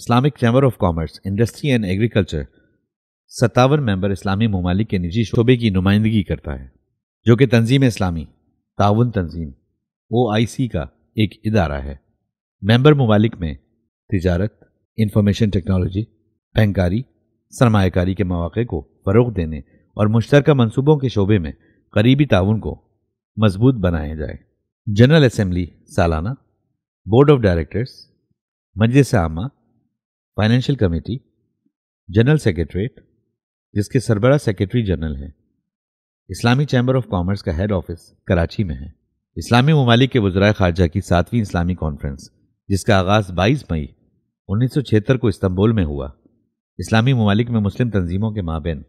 Islamic chamber of commerce industry and agriculture सत्तावन member इस्लामी ममालिक के निजी शोबे की नुमाइंदगी करता है जो कि तंजीम इस्लामी ताउन तंजीम ओ आई सी का एक इदारा है मेंबर ममालिक में तजारत इंफॉर्मेशन टेक्नोलॉजी बैंकारी सरमाकारी के मौाक़े को फ़रोग देने और मुश्तर मनसूबों के शोबे में करीबी ताउन को मजबूत बनाया जाए जनरल असम्बली सालाना बोर्ड ऑफ डायरेक्टर्स मजलिस आमा फाइनेंशियल कमेटी जनरल सेक्रेटरीट जिसके सरबरा सेक्रेटरी जनरल हैं इस्लामी चैम्बर ऑफ कॉमर्स का हेड ऑफिस कराची में है इस्लामी ममालिक के वज्राय खारजा की सातवीं इस्लामी कॉन्फ्रेंस जिसका आगाज़ 22 मई छिहत्तर को इस्तंबुल में हुआ इस्लामी ममालिक में मुस्लिम तंजीमों के माबेन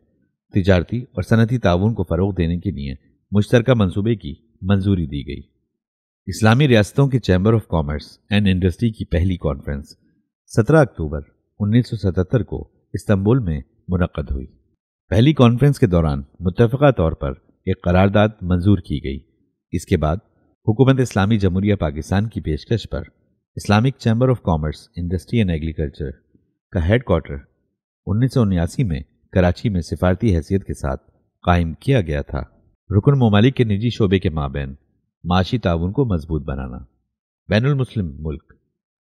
तजारती और सनती ताउन को फ़रोग देने के लिए मुश्तरक मनसूबे की मंजूरी दी गई इस्लामी रियासतों के chamber of commerce and industry की पहली कॉन्फ्रेंस 17 अक्टूबर 1977 को इस्तंबुल में मुनद हुई पहली कॉन्फ्रेंस के दौरान मुतफ़ा तौर पर एक करारदाद मंजूर की गई इसके बाद हुकूमत इस्लामी जमहूरिया पाकिस्तान की पेशकश पर Islamic chamber of commerce industry and agriculture का हेड क्वार्टर उन्नीस में कराची में सिफारती हैसियत के साथ कायम किया गया था रुकन ममालिक के निजी शोबे के माबेन माशी ताउन को मजबूत बनाना बैन मुस्लिम मुल्क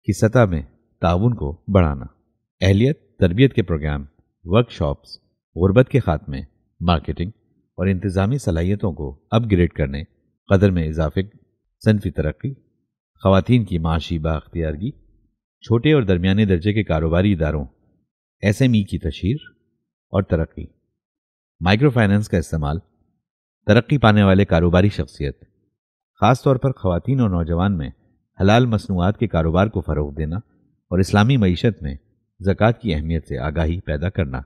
की सतह में ताउन को बढ़ाना अहलियत तरबियत के प्रोग्राम वर्कशॉप्स गुरबत के खात्मे मार्केटिंग और इंतज़ामी सलाहियतों को अपग्रेड करने कदर में इजाफे सनफी तरक्की खातन की माशी बाख्तियारगी छोटे और दरमिया दर्जे के कारोबारी इदारों एस एम ई की तशहर और तरक्की माइक्रो फाइनेंस का इस्तेमाल तरक्की पाने वाले कारोबारी शख्सियत ख़ास तौर पर खातन और नौजवान में हलाल मसनूआत के कारोबार को फ़रोग देना और इस्लामी मीशत में ज़क़़त की अहमियत से आगाही पैदा करना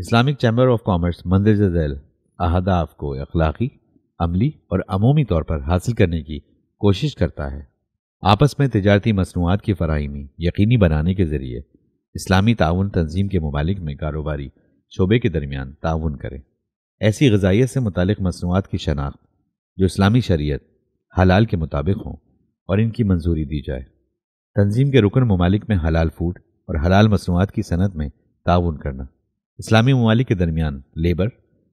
इस्लामिक चैम्बर ऑफ कॉमर्स मंदिर जैल अहदाफ को अखलाकी अमली और अमूमी तौर पर हासिल करने की कोशिश करता है आपस में तजारती मसनूआत की फरहमी यकीनी बनाने के ज़रिए इस्लामी ताउन तंजीम के ममालिक में कारोबारी शोबे के दरमियान ताउन करें ऐसी गजाइत से मुतक मसनूआत की शनाख्त जो इस्लामी शरीय हलाल के मुताबिक हों और इनकी मंजूरी दी जाए तंजीम के रुकन ममालिक में हलाल फूड और हलाल मसनूआत की सनत में ताउन करना इस्लामी ममालिक के दरमियान लेबर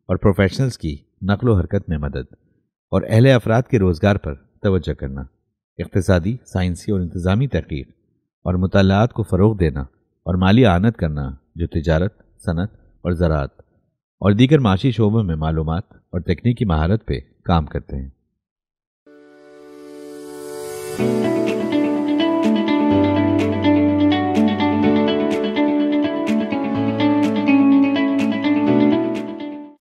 और प्रोफेशनल्स की नकलो हरकत में मदद और अहल अफराद के रोज़गार पर तोज्जह करना इकतसादी साइंसी और इंतज़ामी तहकीक और मतालत को फ़रोग देना और माली आनत करना जो तजारत सनत और ज़रात और दीगर माशी शोबों में मालूम और तकनीकी महारत पे काम करते हैं